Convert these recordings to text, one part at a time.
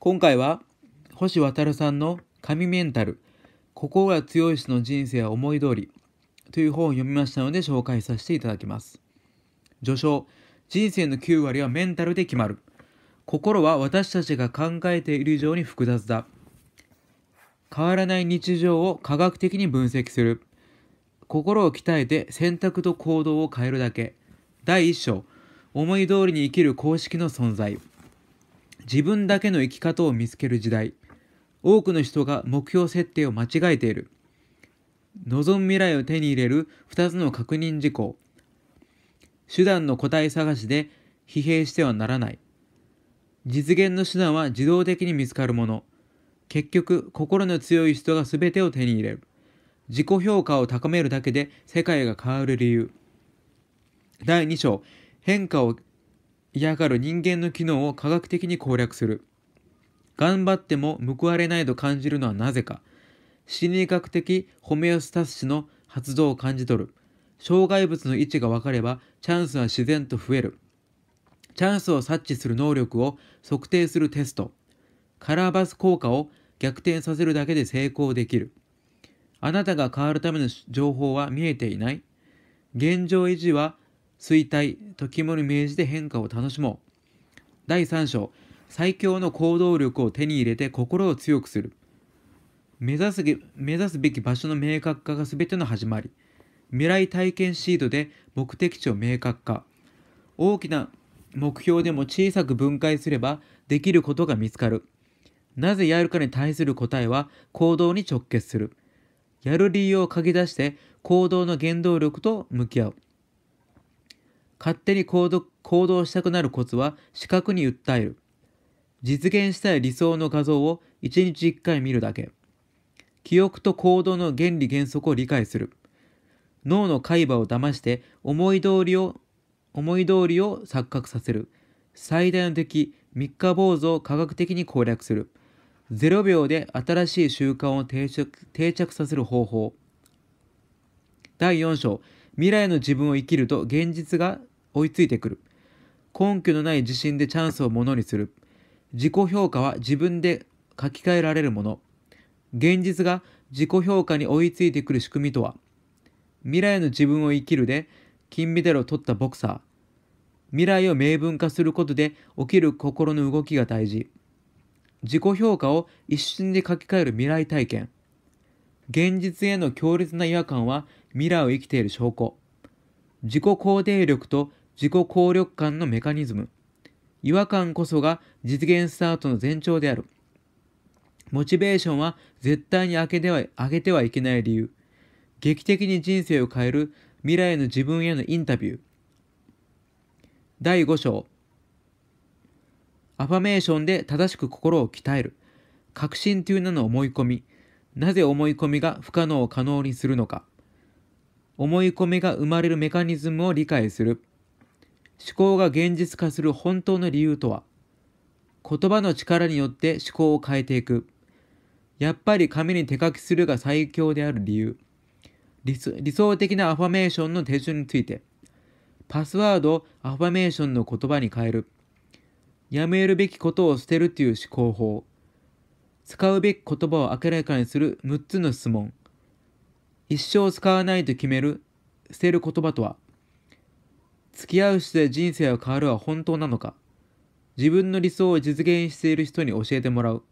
今回は星渉さんの神メンタル心が強い人の人生は思い通りという本を読みましたので紹介させていただきます序章人生の9割はメンタルで決まる心は私たちが考えている以上に複雑だ変わらない日常を科学的に分析する心を鍛えて選択と行動を変えるだけ第1章思い通りに生きる公式の存在自分だけの生き方を見つける時代多くの人が目標設定を間違えている望む未来を手に入れる2つの確認事項手段の答え探しで疲弊してはならない実現の手段は自動的に見つかるもの結局心の強い人が全てを手に入れる自己評価を高めるだけで世界が変わる理由第2章変化を嫌がる人間の機能を科学的に攻略する頑張っても報われないと感じるのはなぜか心理学的ホメオスタシスの発動を感じ取る障害物の位置が分かればチャンスは自然と増えるチャンスを察知する能力を測定するテストカラーバス効果を逆転させるだけで成功できるあなたが変わるための情報は見えていない現状維持は衰退、時もに命じて変化を楽しもう。第3章、最強の行動力を手に入れて心を強くする。目指す目指すべき場所の明確化が全ての始まり。未来体験シートで目的地を明確化。大きな目標でも小さく分解すればできることが見つかる。なぜやるかに対する答えは行動に直結する。やる理由を書き出して行動の原動力と向き合う。勝手に行動したくなるコツは視覚に訴える。実現したい理想の画像を1日1回見るだけ。記憶と行動の原理原則を理解する。脳の海馬を騙して思い通りを、思い通りを錯覚させる。最大の敵、三日坊主を科学的に攻略する。0秒で新しい習慣を定着定着させる方法。第4章、未来の自分を生きると現実が追いついてくる。根拠のない自信でチャンスをものにする。自己評価は自分で書き換えられるもの。現実が自己評価に追いついてくる仕組みとは未来の自分を生きるで金メダルを取ったボクサー。未来を明文化することで起きる心の動きが大事。自己評価を一瞬で書き換える未来体験。現実への強烈な違和感は未来を生きている証拠自己肯定力と自己効力感のメカニズム違和感こそが実現スタートの前兆であるモチベーションは絶対に上げては上げてはいけない理由劇的に人生を変える未来の自分へのインタビュー第5章アファメーションで正しく心を鍛える革新という名の思い込みなぜ思い込みが不可能を可能にするのか思い込みが生まれるメカニズムを理解する思考が現実化する本当の理由とは言葉の力によって思考を変えていくやっぱり紙に手書きするが最強である理由理想的なアファメーションの手順についてパスワードをアファメーションの言葉に変えるやめるべきことを捨てるという思考法使うべき言葉を明らかにする6つの質問一生使わないと決める、捨てる言葉とは、付き合う人で人生は変わるは本当なのか、自分の理想を実現している人に教えてもらう。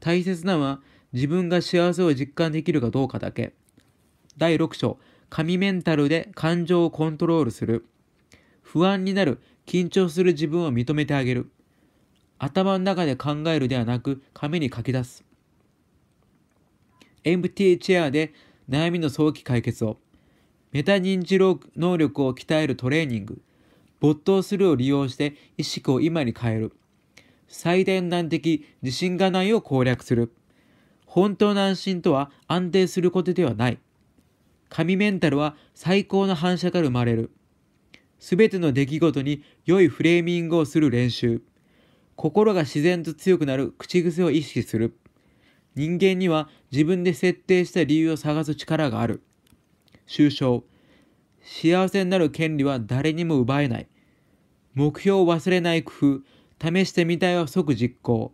大切なのは自分が幸せを実感できるかどうかだけ。第6章、神メンタルで感情をコントロールする。不安になる、緊張する自分を認めてあげる。頭の中で考えるではなく、紙に書き出す。エンプティーチェアで悩みの早期解決を、メタ認知能力を鍛えるトレーニング、没頭するを利用して意識を今に変える、最伝難的自信がないを攻略する、本当の安心とは安定することではない、神メンタルは最高の反射から生まれる、すべての出来事に良いフレーミングをする練習、心が自然と強くなる口癖を意識する、人間には自分で設定した理由を探す力がある。抽象。幸せになる権利は誰にも奪えない。目標を忘れない工夫。試してみたいは即実行。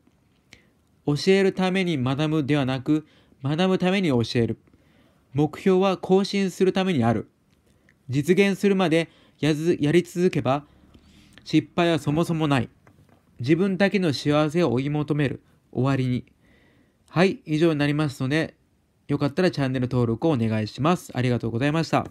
教えるために学ぶではなく、学ぶために教える。目標は更新するためにある。実現するまでやずやり続けば、失敗はそもそもない。自分だけの幸せを追い求める。終わりに。はい、以上になりますので、よかったらチャンネル登録をお願いします。ありがとうございました。